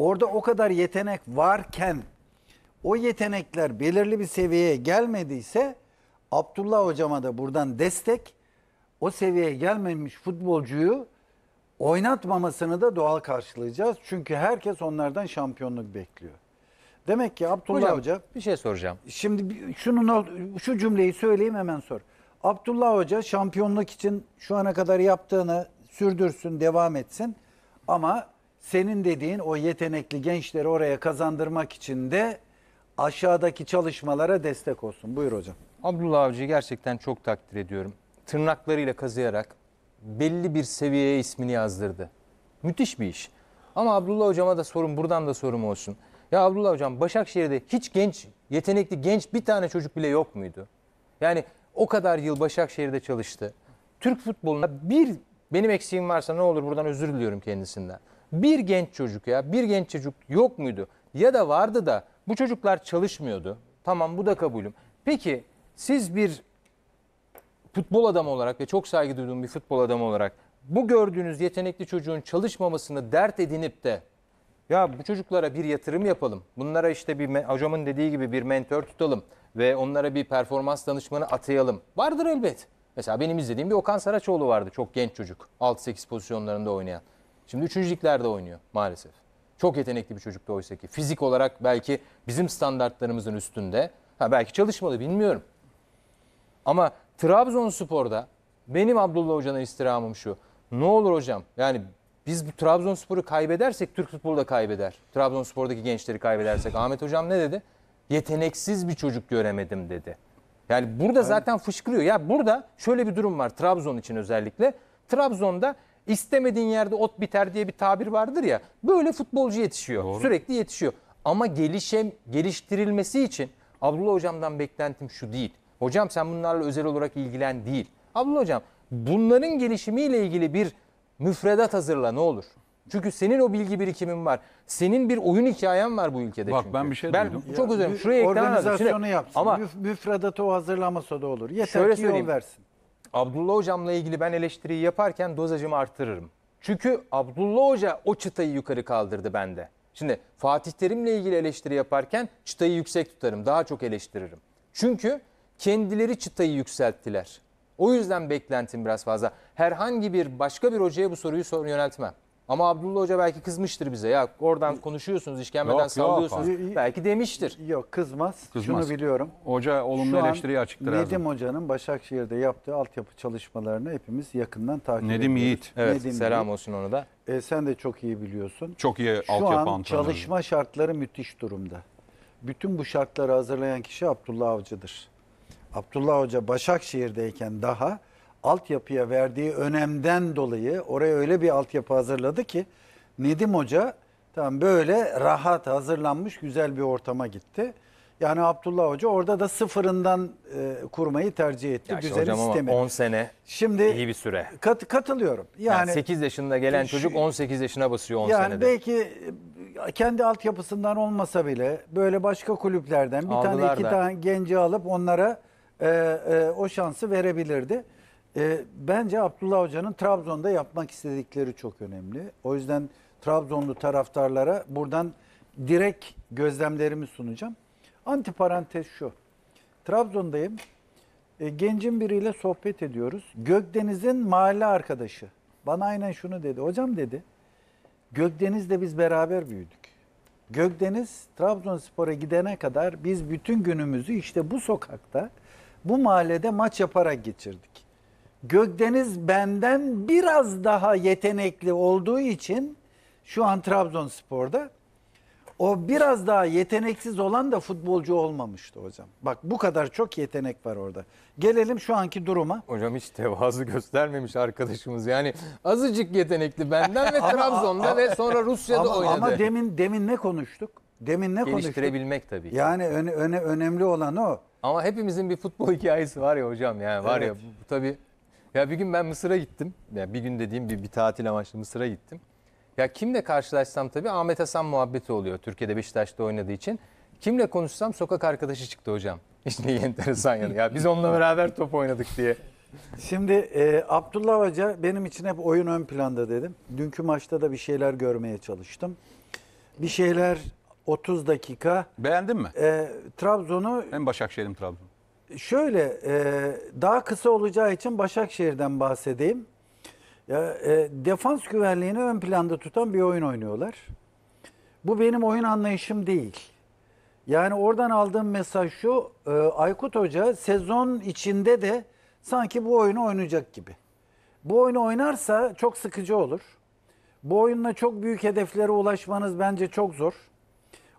Orada o kadar yetenek varken o yetenekler belirli bir seviyeye gelmediyse Abdullah hocama da buradan destek o seviyeye gelmemiş futbolcuyu oynatmamasını da doğal karşılayacağız. Çünkü herkes onlardan şampiyonluk bekliyor. Demek ki Abdullah Hocam, Hoca bir şey soracağım. Şimdi şunu şu cümleyi söyleyeyim hemen sor. Abdullah Hoca şampiyonluk için şu ana kadar yaptığını sürdürsün, devam etsin ama senin dediğin o yetenekli gençleri oraya kazandırmak için de aşağıdaki çalışmalara destek olsun. Buyur hocam. Abdullah Avcı'yı gerçekten çok takdir ediyorum. Tırnaklarıyla kazıyarak belli bir seviyeye ismini yazdırdı. Müthiş bir iş. Ama Abdullah Hocam'a da sorun buradan da sorum olsun. Ya Abdullah Hocam Başakşehir'de hiç genç, yetenekli genç bir tane çocuk bile yok muydu? Yani o kadar yıl Başakşehir'de çalıştı. Türk futboluna bir benim eksiğim varsa ne olur buradan özür diliyorum kendisinden. Bir genç çocuk ya bir genç çocuk yok muydu? Ya da vardı da bu çocuklar çalışmıyordu. Tamam bu da kabulüm. Peki siz bir futbol adamı olarak ve çok saygı duyduğum bir futbol adamı olarak bu gördüğünüz yetenekli çocuğun çalışmamasını dert edinip de ya bu çocuklara bir yatırım yapalım. Bunlara işte bir hocamın dediği gibi bir mentor tutalım ve onlara bir performans danışmanı atayalım. Vardır elbet. Mesela benim izlediğim bir Okan Saraçoğlu vardı çok genç çocuk. 6-8 pozisyonlarında oynayan. Şimdi 3. liglerde oynuyor maalesef. Çok yetenekli bir çocuktu oysa ki. Fizik olarak belki bizim standartlarımızın üstünde. Ha belki çalışmalı bilmiyorum. Ama Trabzonspor'da benim Abdullah hocanın istirhamım şu. Ne olur hocam yani biz bu Trabzonspor'u kaybedersek Türk futbolu da kaybeder. Trabzonspor'daki gençleri kaybedersek. Ahmet Hocam ne dedi? Yeteneksiz bir çocuk göremedim dedi. Yani burada zaten fışkırıyor. Ya burada şöyle bir durum var Trabzon için özellikle. Trabzon'da İstemediğin yerde ot biter diye bir tabir vardır ya. Böyle futbolcu yetişiyor. Doğru. Sürekli yetişiyor. Ama gelişem geliştirilmesi için Abdullah hocamdan beklentim şu değil. Hocam sen bunlarla özel olarak ilgilen değil. Abdullah hocam bunların gelişimiyle ilgili bir müfredat hazırla ne olur. Çünkü senin o bilgi birikimin var. Senin bir oyun hikayen var bu ülkede Bak çünkü. ben bir şey ben duydum. Çok özür dilerim. Şuraya eklenen Organizasyonu yapsın. Ama müfredatı o hazırlaması da olur. Yeter şöyle ki yol versin. Abdullah hocamla ilgili ben eleştiriyi yaparken dozajımı artırırım. Çünkü Abdullah hoca o çıtayı yukarı kaldırdı bende. Şimdi Fatih Terim'le ilgili eleştiri yaparken çıtayı yüksek tutarım. Daha çok eleştiririm. Çünkü kendileri çıtayı yükselttiler. O yüzden beklentim biraz fazla. Herhangi bir başka bir hocaya bu soruyu sor yöneltmem. Ama Abdullah Hoca belki kızmıştır bize. Ya oradan konuşuyorsunuz, işkembeden Yok, yok. Belki demiştir. Yok kızmaz. Kızmaz. Şunu biliyorum. Hoca olumlu Şu an açıktır. Nedim zaman. Hoca'nın Başakşehir'de yaptığı altyapı çalışmalarını hepimiz yakından takip ediyoruz. Nedim Yiğit. Evet, Nedim selam olsun ona da. E, sen de çok iyi biliyorsun. Çok iyi Şu altyapı an çalışma şartları müthiş durumda. Bütün bu şartları hazırlayan kişi Abdullah Avcı'dır. Abdullah Hoca Başakşehir'deyken daha altyapıya verdiği önemden dolayı oraya öyle bir altyapı hazırladı ki Nedim Hoca tam böyle rahat hazırlanmış güzel bir ortama gitti. Yani Abdullah Hoca orada da sıfırından e, kurmayı tercih etti. Ya Güzel hocam sistemi. ama 10 sene Şimdi, iyi bir süre. Kat, katılıyorum. Yani, yani 8 yaşında gelen şu, çocuk 18 yaşına basıyor 10 yani senede. Yani belki e, kendi altyapısından olmasa bile böyle başka kulüplerden bir Aldılar tane iki da. tane genci alıp onlara e, e, o şansı verebilirdi. E, bence Abdullah Hoca'nın Trabzon'da yapmak istedikleri çok önemli. O yüzden Trabzonlu taraftarlara buradan direkt gözlemlerimi sunacağım. Antiparantez şu. Trabzon'dayım. E, gencin biriyle sohbet ediyoruz. Gökdeniz'in mahalle arkadaşı. Bana aynen şunu dedi. Hocam dedi. Gökdeniz'le biz beraber büyüdük. Gökdeniz Trabzonspor'a gidene kadar biz bütün günümüzü işte bu sokakta, bu mahallede maç yaparak geçirdik. Gökdeniz benden biraz daha yetenekli olduğu için şu an Trabzonspor'da o biraz daha yeteneksiz olan da futbolcu olmamıştı hocam. Bak bu kadar çok yetenek var orada. Gelelim şu anki duruma. Hocam hiç tevazu göstermemiş arkadaşımız. Yani azıcık yetenekli benden ve Trabzon'da ve sonra Rusya'da ama, oynadı. Ama demin demin ne konuştuk? Demin ne konuştuk? Geliştirebilmek tabii. Yani öne, öne, önemli olan o. Ama hepimizin bir futbol hikayesi var ya hocam yani var evet. ya bu, tabii ya bir gün ben Mısır'a gittim. Ya bir gün dediğim bir, bir tatil amaçlı Mısır'a gittim. Ya kimle karşılaşsam tabii Ahmet Hasan muhabbeti oluyor. Türkiye'de Beşiktaş'ta oynadığı için. Kimle konuşsam sokak arkadaşı çıktı hocam. İşte enteresan yanı. Ya biz onunla beraber top oynadık diye. Şimdi e, Abdullah Hoca benim için hep oyun ön planda dedim. Dünkü maçta da bir şeyler görmeye çalıştım. Bir şeyler 30 dakika. Beğendin mi? E, Trabzon'u... Hem Başakşehir'im Trabzon. Şöyle e, daha kısa olacağı için Başakşehir'den bahsedeyim. Ya, e, defans güvenliğini ön planda tutan bir oyun oynuyorlar. Bu benim oyun anlayışım değil. Yani oradan aldığım mesaj şu, e, Aykut Hoca sezon içinde de sanki bu oyunu oynayacak gibi. Bu oyunu oynarsa çok sıkıcı olur. Bu oyunla çok büyük hedeflere ulaşmanız bence çok zor.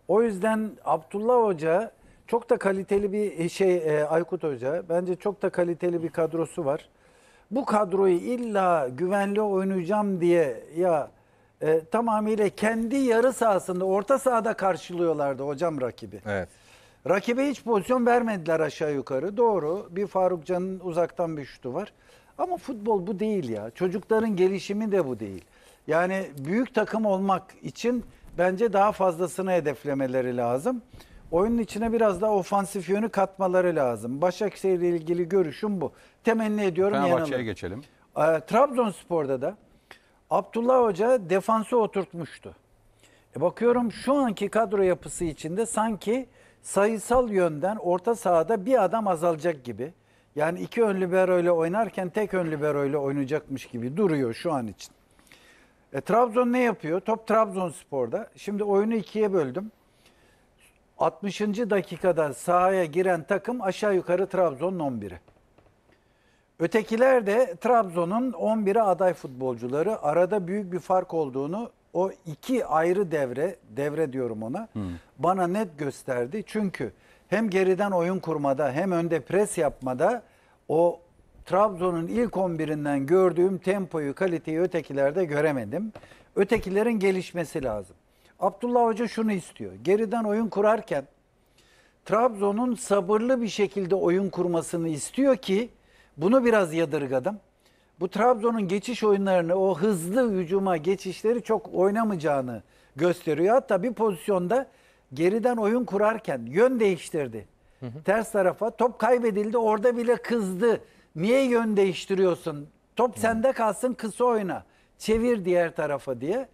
O yüzden Abdullah Hoca çok da kaliteli bir e, şey e, Aykut Hoca. Bence çok da kaliteli bir kadrosu var. Bu kadroyu illa güvenli oynayacağım diye ya e, tamamıyla kendi yarı sahasında orta sahada karşılıyorlardı hocam rakibi. Evet. Rakibe hiç pozisyon vermediler aşağı yukarı. Doğru. Bir Faruk Can'ın uzaktan bir şutu var. Ama futbol bu değil ya. Çocukların gelişimi de bu değil. Yani büyük takım olmak için bence daha fazlasını hedeflemeleri lazım. Oyunun içine biraz daha ofansif yönü katmaları lazım. Başakşehir ile ilgili görüşüm bu. Temenni ediyorum Fenerbahçe'ye yanılır. geçelim. E, Trabzonspor'da da Abdullah Hoca defansı oturtmuştu. E, bakıyorum şu anki kadro yapısı içinde sanki sayısal yönden orta sahada bir adam azalacak gibi. Yani iki ön libero ile oynarken tek ön libero ile oynayacakmış gibi duruyor şu an için. E, Trabzon ne yapıyor? Top Trabzonspor'da. Şimdi oyunu ikiye böldüm. 60. dakikada sahaya giren takım aşağı yukarı Trabzon'un 11'i. Ötekiler de Trabzon'un 11'i aday futbolcuları. Arada büyük bir fark olduğunu o iki ayrı devre, devre diyorum ona, hmm. bana net gösterdi. Çünkü hem geriden oyun kurmada hem önde pres yapmada o Trabzon'un ilk 11'inden gördüğüm tempoyu, kaliteyi ötekilerde göremedim. Ötekilerin gelişmesi lazım. Abdullah Hoca şunu istiyor. Geriden oyun kurarken Trabzon'un sabırlı bir şekilde oyun kurmasını istiyor ki bunu biraz yadırgadım. Bu Trabzon'un geçiş oyunlarını, o hızlı hücuma geçişleri çok oynamayacağını gösteriyor. Hatta bir pozisyonda geriden oyun kurarken yön değiştirdi. Hı hı. Ters tarafa top kaybedildi. Orada bile kızdı. Niye yön değiştiriyorsun? Top hı. sende kalsın kısa oyna. Çevir diğer tarafa diye.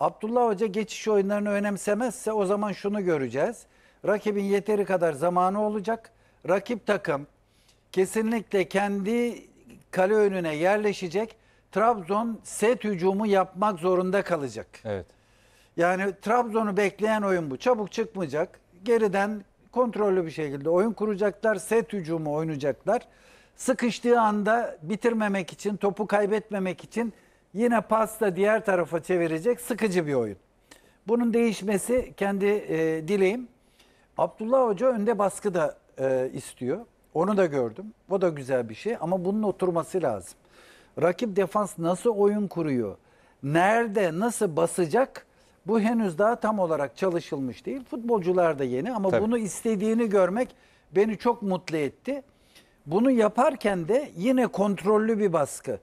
Abdullah Hoca geçiş oyunlarını önemsemezse o zaman şunu göreceğiz. Rakibin yeteri kadar zamanı olacak. Rakip takım kesinlikle kendi kale önüne yerleşecek. Trabzon set hücumu yapmak zorunda kalacak. Evet. Yani Trabzon'u bekleyen oyun bu. Çabuk çıkmayacak. Geriden kontrollü bir şekilde oyun kuracaklar. Set hücumu oynayacaklar. Sıkıştığı anda bitirmemek için, topu kaybetmemek için Yine pasta diğer tarafa çevirecek sıkıcı bir oyun. Bunun değişmesi kendi e, dileğim. Abdullah Hoca önde baskı da e, istiyor. Onu da gördüm. Bu da güzel bir şey ama bunun oturması lazım. Rakip defans nasıl oyun kuruyor? Nerede, nasıl basacak? Bu henüz daha tam olarak çalışılmış değil. Futbolcular da yeni ama Tabii. bunu istediğini görmek beni çok mutlu etti. Bunu yaparken de yine kontrollü bir baskı.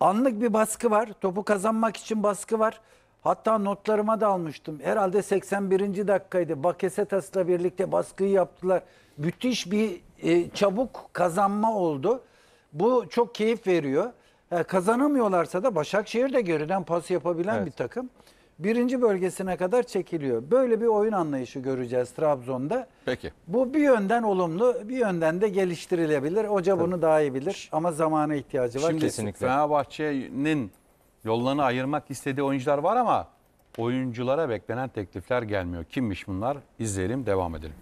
Anlık bir baskı var. Topu kazanmak için baskı var. Hatta notlarıma da almıştım. Herhalde 81. dakikaydı. Bakesetas'la birlikte baskıyı yaptılar. Müthiş bir e, çabuk kazanma oldu. Bu çok keyif veriyor. E, kazanamıyorlarsa da Başakşehir de geriden pas yapabilen evet. bir takım birinci bölgesine kadar çekiliyor. Böyle bir oyun anlayışı göreceğiz Trabzon'da. Peki. Bu bir yönden olumlu, bir yönden de geliştirilebilir. Hoca Tabii. bunu daha iyi bilir ama zamana ihtiyacı var. Şimdi kesinlikle. Fenerbahçe'nin yollarını ayırmak istediği oyuncular var ama oyunculara beklenen teklifler gelmiyor. Kimmiş bunlar? İzleyelim, devam edelim.